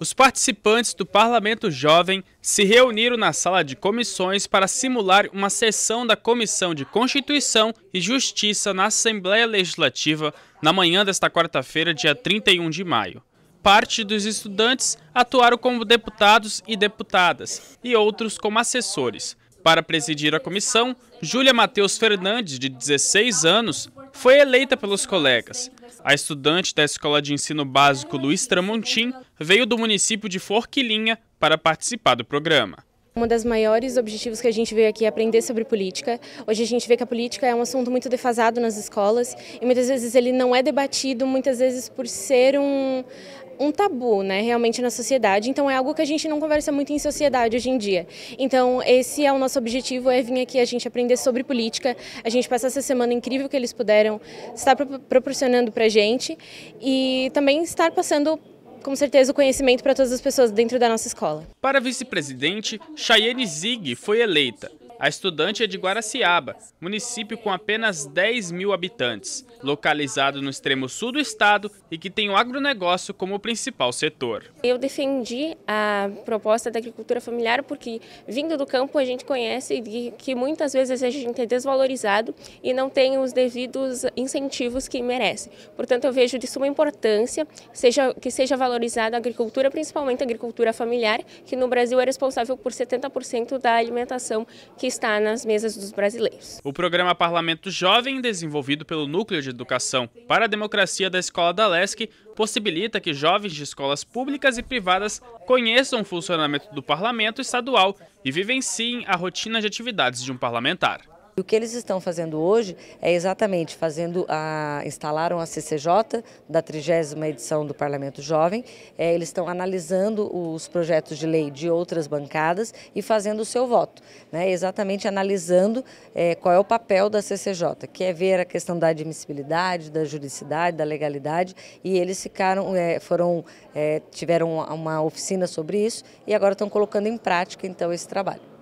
Os participantes do Parlamento Jovem se reuniram na sala de comissões para simular uma sessão da Comissão de Constituição e Justiça na Assembleia Legislativa na manhã desta quarta-feira, dia 31 de maio. Parte dos estudantes atuaram como deputados e deputadas, e outros como assessores. Para presidir a comissão, Júlia Matheus Fernandes, de 16 anos, foi eleita pelos colegas. A estudante da Escola de Ensino Básico Luiz Tramontim veio do município de Forquilinha para participar do programa. Uma das maiores objetivos que a gente veio aqui é aprender sobre política. Hoje a gente vê que a política é um assunto muito defasado nas escolas e muitas vezes ele não é debatido, muitas vezes por ser um um tabu, né, realmente na sociedade. Então é algo que a gente não conversa muito em sociedade hoje em dia. Então esse é o nosso objetivo, é vir aqui a gente aprender sobre política, a gente passar essa semana incrível que eles puderam estar proporcionando para gente e também estar passando com certeza, o conhecimento para todas as pessoas dentro da nossa escola. Para vice-presidente, Chayenne Zig foi eleita a estudante é de Guaraciaba, município com apenas 10 mil habitantes, localizado no extremo sul do estado e que tem o agronegócio como principal setor. Eu defendi a proposta da agricultura familiar porque, vindo do campo, a gente conhece que muitas vezes a gente é desvalorizado e não tem os devidos incentivos que merece. Portanto, eu vejo de suma importância seja, que seja valorizada a agricultura, principalmente a agricultura familiar, que no Brasil é responsável por 70% da alimentação que está nas mesas dos brasileiros. O programa Parlamento Jovem, desenvolvido pelo Núcleo de Educação para a Democracia da Escola da LESC, possibilita que jovens de escolas públicas e privadas conheçam o funcionamento do parlamento estadual e vivenciem a rotina de atividades de um parlamentar. O que eles estão fazendo hoje é exatamente fazendo a instalaram a CCJ da 30 edição do Parlamento Jovem. É, eles estão analisando os projetos de lei de outras bancadas e fazendo o seu voto, né? Exatamente analisando é, qual é o papel da CCJ, que é ver a questão da admissibilidade, da juridicidade, da legalidade. E eles ficaram, é, foram é, tiveram uma oficina sobre isso e agora estão colocando em prática então esse trabalho.